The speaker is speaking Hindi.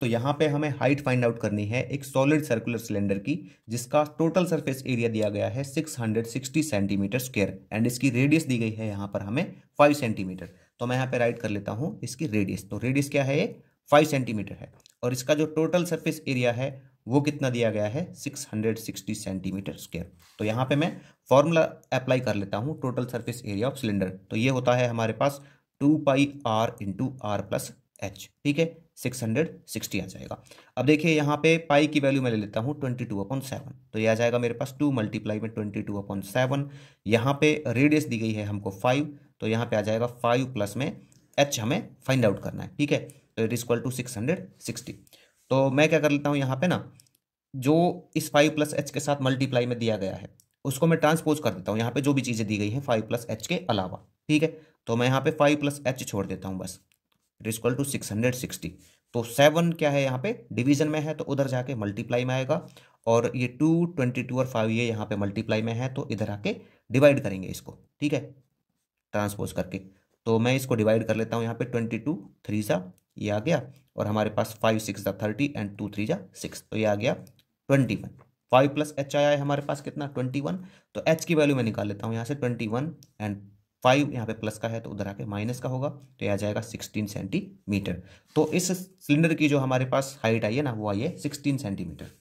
तो यहाँ पे हमें हाइट फाइंड आउट करनी है एक सॉलिड सर्कुलर सिलेंडर की जिसका टोटल सरफेस एरिया दिया गया है 660 सेंटीमीटर स्क्वायर एंड इसकी रेडियस दी गई है यहाँ पर हमें 5 सेंटीमीटर तो मैं यहाँ पे राइट कर लेता हूँ इसकी रेडियस तो रेडियस क्या है ये 5 सेंटीमीटर है और इसका जो टोटल सर्फेस एरिया है वो कितना दिया गया है सिक्स सेंटीमीटर स्क्वेयर तो यहाँ पर मैं फॉर्मूला अप्लाई कर लेता हूँ total surface area of cylinder तो ये होता है हमारे पास two pi r into r plus h ठीक है सिक्स हंड्रेड सिक्सटी आ जाएगा अब देखिए यहाँ पे पाई की वैल्यू मैं ले लेता हूँ ट्वेंटी टू अपॉन सेवन तो ये आ जाएगा मेरे पास टू मल्टीप्लाई में ट्वेंटी टू अपॉन सेवन यहाँ पे रेडियस दी गई है हमको फाइव तो यहाँ पे आ जाएगा फाइव प्लस में एच हमें फाइंड आउट करना है ठीक है तो it equal to six hundred sixty तो मैं क्या कर लेता हूँ यहाँ पे ना जो इस फाइव प्लस एच के साथ मल्टीप्लाई में दिया गया है उसको मैं ट्रांसपोज कर देता हूँ यहाँ पे जो भी चीज़ें दी गई हैं फाइव प्लस एच के अलावा ठीक है तो मैं यहाँ पे फाइव प्लस एच छोड़ देता हूँ बस it is equal to six hundred sixty तो सेवन क्या है यहाँ पे डिवीजन में है तो उधर जाके मल्टीप्लाई में आएगा और ये टू ट्वेंटी टू और फाइव ये यहाँ पे मल्टीप्लाई में है तो इधर आके डिवाइड करेंगे इसको ठीक है ट्रांसपोज करके तो मैं इसको डिवाइड कर लेता हूँ यहाँ पे ट्वेंटी टू थ्री सा ये आ गया और हमारे पास फाइव सिक्स सा थर्टी एंड टू थ्री जा सिक्स तो ये आ गया twenty one five plus h आया है हमारे पास कितना ट्वेंटी वन तो एच की वैल्यू मैं निकाल लेता हूँ यहाँ से ट्वेंटी वन एंड फाइव यहाँ पे प्लस का है तो उधर आके माइनस का होगा तो यह आ जाएगा सिक्सटीन सेंटीमीटर तो इस सिलेंडर की जो हमारे पास हाइट आई है ना वो आई है सिक्सटीन सेंटीमीटर